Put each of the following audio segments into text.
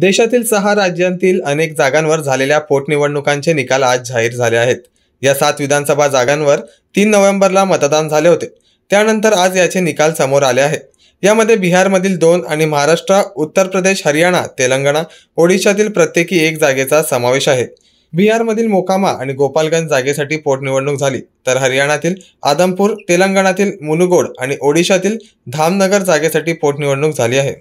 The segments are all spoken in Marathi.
देशातील सहा राज्यांतील अनेक जागांवर झालेल्या पोटनिवडणुकांचे निकाल आज जाहीर झाले आहेत या सात विधानसभा जागांवर तीन नोव्हेंबरला मतदान झाले होते त्यानंतर आज याचे निकाल समोर आले आहेत यामध्ये बिहारमधील दोन आणि महाराष्ट्र उत्तर प्रदेश हरियाणा तेलंगणा ओडिशातील प्रत्येकी एक जागेचा समावेश आहे बिहारमधील मोकामा आणि गोपालगंज जागेसाठी पोटनिवडणूक झाली तर हरियाणातील आदमपूर तेलंगणातील मुनुगोड आणि ओडिशातील धामनगर जागेसाठी पोटनिवडणूक झाली आहे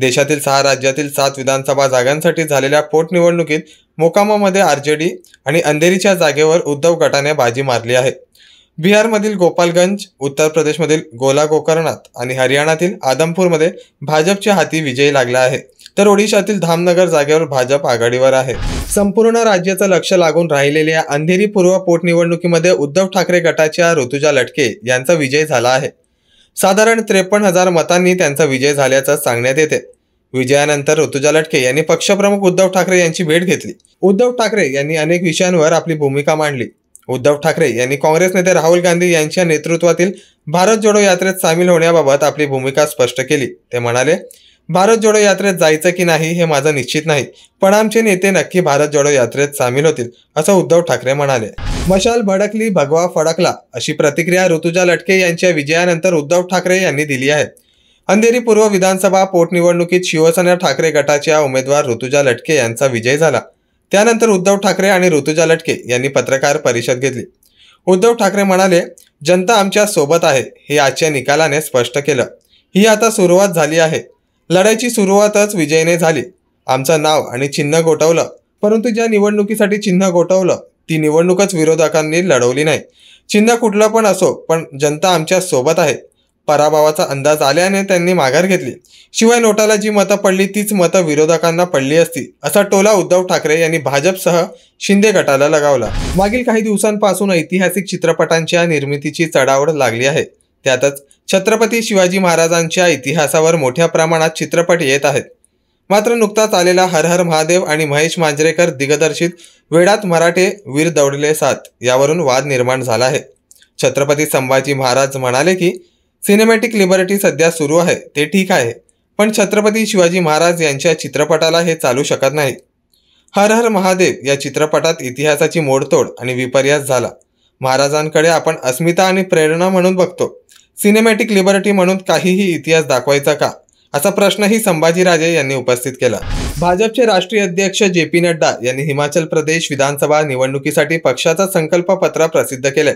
देशातील सहा राज्यातील सात विधानसभा जागांसाठी झालेल्या पोटनिवडणुकीत मोकामामध्ये आर जे डी आणि अंधेरीच्या जागेवर उद्धव गटाने बाजी मारली आहे बिहारमधील गोपालगंज उत्तर प्रदेशमधील गोला गोकर्णात आणि हरियाणातील आदमपूरमध्ये भाजपच्या हाती विजय लागला आहे तर ओडिशातील धामनगर जागेवर भाजप आघाडीवर आहे संपूर्ण राज्याचं लक्ष लागून राहिलेल्या अंधेरी पूर्व पोटनिवडणुकीमध्ये उद्धव ठाकरे गटाच्या ऋतुजा लटके यांचा विजय झाला आहे साधारण त्रेपन्न हजार मतांनी त्यांचा विजय झाल्याचं सांगण्यात येते विजयानंतर ऋतुजा लटके यांनी पक्षप्रमुख उद्धव ठाकरे यांची भेट घेतली उद्धव ठाकरे यांनी अनेक विषयांवर आपली भूमिका मांडली उद्धव ठाकरे यांनी काँग्रेस नेते राहुल गांधी यांच्या नेतृत्वातील भारत जोडो यात्रेत सामील होण्याबाबत आपली भूमिका स्पष्ट केली ते म्हणाले भारत जोडो यात्रेत जायचं की नाही हे माझं निश्चित नाही पण आमचे नेते नक्की भारत जोडो यात्रेत सामील होतील असं उद्धव ठाकरे म्हणाले मशाल भडकली भगवा फडकला अशी प्रतिक्रिया ऋतुजा लटके यांच्या विजयानंतर उद्धव ठाकरे यांनी दिली आहे अंधेरी पूर्व विधानसभा पोटनिवडणुकीत शिवसेना ठाकरे गटाच्या उमेदवार ऋतुजा लटके यांचा विजय झाला त्यानंतर उद्धव ठाकरे आणि ऋतुजा लटके यांनी पत्रकार परिषद घेतली उद्धव ठाकरे म्हणाले जनता आमच्या सोबत आहे हे आजच्या निकालाने स्पष्ट केलं ही आता सुरुवात झाली आहे लढाईची सुरुवातच विजयने झाली आमचं नाव आणि चिन्ह गोठवलं परंतु ज्या निवडणुकीसाठी चिन्ह गोठवलं ती निवडणूकच विरोधकांनी लढवली नाही चिन्ह कुठलं पण असो पण जनता आमच्या सोबत आहे पराभवाचा अंदाज आल्याने त्यांनी माघार घेतली शिवाय नोटाला जी मतं पडली तीच मतं विरोधकांना पडली असती असा टोला उद्धव ठाकरे यांनी भाजपसह शिंदे गटाला लगावला मागील काही दिवसांपासून ऐतिहासिक चित्रपटांच्या निर्मितीची चढावड लागली आहे त्यातच छत्रपती शिवाजी महाराजांच्या इतिहासावर मोठ्या प्रमाणात चित्रपट येत आहेत मात्र नुकताच आलेला हर हर महादेव आणि महेश मांजरेकर दिग्दर्शित वेडात मराठे वीर दौडले सात यावरून वाद निर्माण झाला आहे छत्रपती संभाजी महाराज म्हणाले की सिनेमॅटिक लिबर्टी सध्या सुरू आहे ते ठीक आहे पण छत्रपती शिवाजी महाराज यांच्या चित्रपटाला हे चालू शकत नाही हर हर महादेव या चित्रपटात इतिहासाची मोडतोड आणि विपर्यास झाला महाराजांकडे आपण अस्मिता आणि प्रेरणा म्हणून बघतो सिनेमॅटिक लिबर्टी म्हणून काहीही इतिहास दाखवायचा का असा प्रश्नही संभाजीराजे यांनी उपस्थित केला भाजपचे राष्ट्रीय अध्यक्ष जे पी नड्डा यांनी हिमाचल प्रदेश विधानसभा निवडणुकीसाठी पक्षाचा संकल्प पत्र प्रसिद्ध केले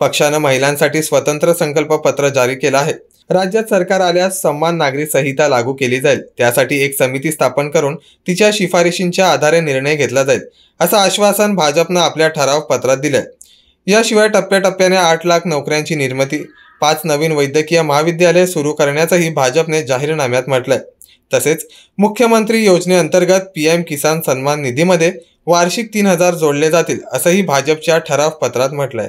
पक्षानं महिलांसाठी स्वतंत्र संकल्प पत्र जारी केलं आहे राज्यात सरकार आल्यास सम्मान नागरी संहिता लागू केली जाईल त्यासाठी एक समिती स्थापन करून तिच्या शिफारशींच्या आधारे निर्णय घेतला जाईल असं आश्वासन भाजपनं आपल्या ठराव पत्रात दिलंय याशिवाय टप्प्याटप्प्याने आठ लाख नोकऱ्यांची निर्मिती पाच नवीन वैद्यकीय महाविद्यालय सुरू करण्याचंही भाजपने जाहीरनाम्यात म्हटलंय तसेच मुख्यमंत्री योजनेअंतर्गत पी एम किसान सन्मान निधीमध्ये वार्षिक तीन हजार जोडले जातील असंही भाजपच्या ठराव पत्रात म्हटलंय